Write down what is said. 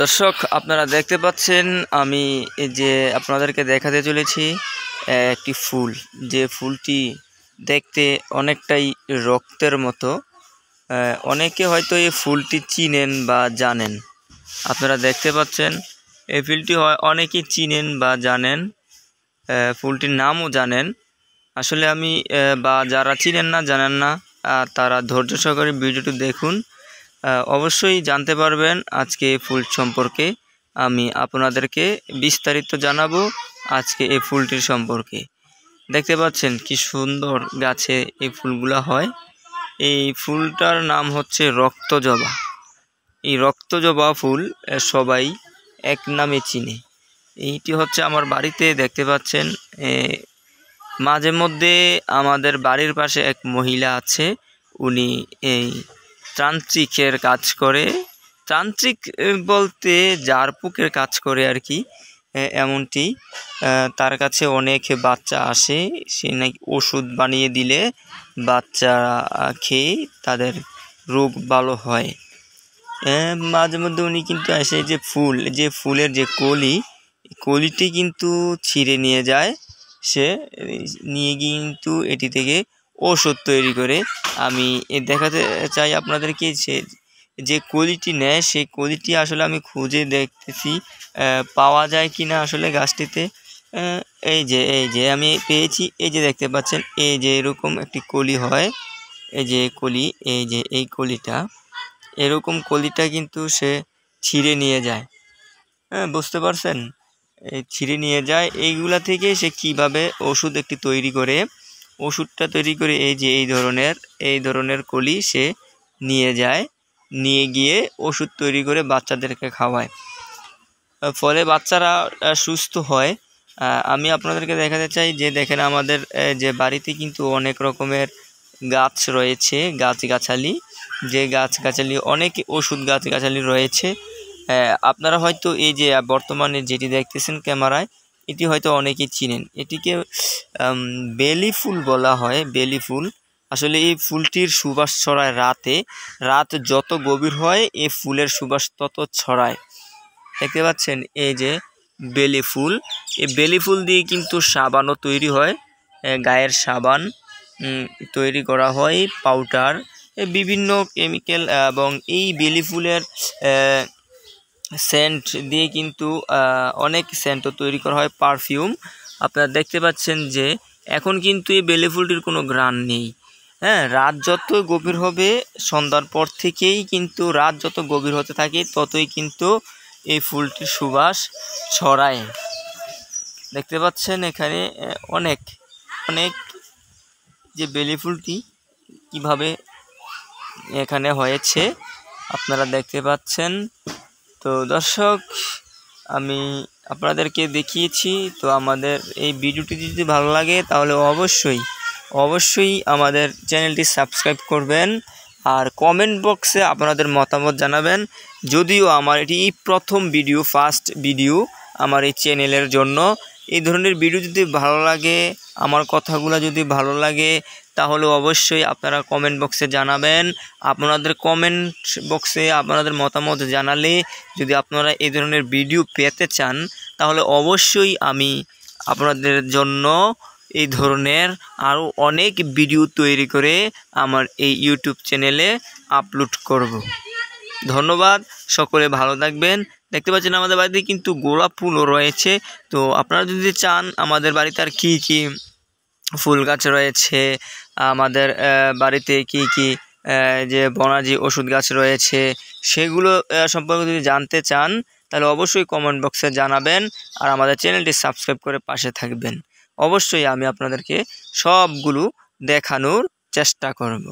দর্শক আপনারা দেখতে পাচ্ছেন আমি যে আপনাদেরকে দেখাতে চলেছি একটি ফুল যে ফুলটি দেখতে অনেকটাই রক্তের মতো অনেকে হয়তো এই ফুলটি চিনেন বা জানেন আপনারা দেখতে পাচ্ছেন এই ফুলটি হয় অনেকে চিনেন বা জানেন ফুলটির নামও জানেন আসলে আমি বা যারা চিনেন না জানেন না তারা ধৈর্য সহকারে ভিডিওটি দেখুন অবশ্যই জানতে পারবেন আজকে ফুল সম্পর্কে আমি আপনাদেরকে বিস্তারিত জানাবো আজকে এই ফুলটির সম্পর্কে দেখতে পাচ্ছেন কি সুন্দর গাছে এই ফুলগুলা হয় এই ফুলটার নাম হচ্ছে রক্তজবা এই রক্তজবা ফুল সবাই এক নামে চিনে এইটি হচ্ছে আমার বাড়িতে দেখতে পাচ্ছেন মাঝে মধ্যে আমাদের বাড়ির পাশে এক মহিলা আছে উনি এই তান্ত্রিকের কাজ করে তান্ত্রিক বলতে জারপুকের কাজ করে আর কি এমনটি তার কাছে অনেক বাচ্চা আসে সে নাকি ওষুধ বানিয়ে দিলে বাচ্চা খেয়ে তাদের রোগ ভালো হয় মাঝে মধ্যে উনি কিন্তু আসে যে ফুল যে ফুলের যে কলি কলিটি কিন্তু ছিঁড়ে নিয়ে যায় সে নিয়ে কিন্তু এটি থেকে ওষুধ তৈরি করে আমি দেখাতে চাই আপনাদেরকে সে যে কলিটি নেয় সেই কলিটি আসলে আমি খুঁজে দেখতেছি পাওয়া যায় কি না আসলে গাছটিতে এই যে এই যে আমি পেয়েছি এই যে দেখতে পাচ্ছেন এই যে এরকম একটি কলি হয় এই যে কলি এই যে এই কলিটা এরকম কলিটা কিন্তু সে ছিঁড়ে নিয়ে যায় হ্যাঁ বুঝতে পারছেন ছিঁড়ে নিয়ে যায় এইগুলা থেকে সে কিভাবে ওষুধ একটি তৈরি করে ওষুধটা তৈরি করে এই যে এই ধরনের এই ধরনের কলি সে নিয়ে যায় নিয়ে গিয়ে ওষুধ তৈরি করে বাচ্চাদেরকে খাওয়ায় ফলে বাচ্চারা সুস্থ হয় আমি আপনাদেরকে দেখাতে চাই যে দেখেন আমাদের যে বাড়িতে কিন্তু অনেক রকমের গাছ রয়েছে গাছগাছালি যে গাছগাছালি অনেক ওষুধ গাছগাছালি রয়েছে আপনারা হয়তো এই যে বর্তমানে যেটি দেখতেছেন ক্যামেরায় এটি হয়তো অনেকেই চিনেন এটিকে বেলি ফুল বলা হয় বেলি ফুল আসলে এই ফুলটির সুবাস ছড়ায় রাতে রাত যত গভীর হয় এই ফুলের সুবাস তত ছড়ায় দেখতে পাচ্ছেন এই যে বেলি ফুল এই বেলি ফুল দিয়ে কিন্তু সাবানও তৈরি হয় গায়ের সাবান তৈরি করা হয় পাউডার বিভিন্ন কেমিক্যাল এবং এই বেলি ফুলের সেন্ট দিয়ে কিন্তু অনেক সেন্টও তৈরি করা হয় পারফিউম আপনারা দেখতে পাচ্ছেন যে এখন কিন্তু এই বেলে ফুলটির কোনো গ্রান নেই হ্যাঁ রাত যত গভীর হবে সন্ধ্যার পর থেকেই কিন্তু রাত যত গভীর হতে থাকে ততই কিন্তু এই ফুলটির সুবাস ছড়ায় দেখতে পাচ্ছেন এখানে অনেক অনেক যে বেলি ফুলটি কিভাবে এখানে হয়েছে আপনারা দেখতে পাচ্ছেন তো দর্শক আমি আপনাদেরকে দেখিয়েছি তো আমাদের এই ভিডিওটি যদি ভালো লাগে তাহলে অবশ্যই অবশ্যই আমাদের চ্যানেলটি সাবস্ক্রাইব করবেন আর কমেন্ট বক্সে আপনাদের মতামত জানাবেন যদিও আমার এটি প্রথম ভিডিও ফার্স্ট ভিডিও আমার এই চ্যানেলের জন্য এই ধরনের ভিডিও যদি ভালো লাগে আমার কথাগুলো যদি ভালো লাগে তাহলে অবশ্যই আপনারা কমেন্ট বক্সে জানাবেন আপনাদের কমেন্ট বক্সে আপনাদের মতামত জানালে যদি আপনারা এই ধরনের ভিডিও পেতে চান তাহলে অবশ্যই আমি আপনাদের জন্য এই ধরনের আরও অনেক ভিডিও তৈরি করে আমার এই ইউটিউব চ্যানেলে আপলোড করব। ধন্যবাদ সকলে ভালো থাকবেন দেখতে পাচ্ছেন আমাদের বাড়িতে কিন্তু গোলাপ ফুলও রয়েছে তো আপনারা যদি চান আমাদের বাড়িতে আর কী কী ফুল গাছ রয়েছে আমাদের বাড়িতে কি কি যে বনাজি ওষুধ গাছ রয়েছে সেগুলো সম্পর্কে যদি জানতে চান তাহলে অবশ্যই কমেন্ট বক্সে জানাবেন আর আমাদের চ্যানেলটি সাবস্ক্রাইব করে পাশে থাকবেন অবশ্যই আমি আপনাদেরকে সবগুলো দেখানোর চেষ্টা করব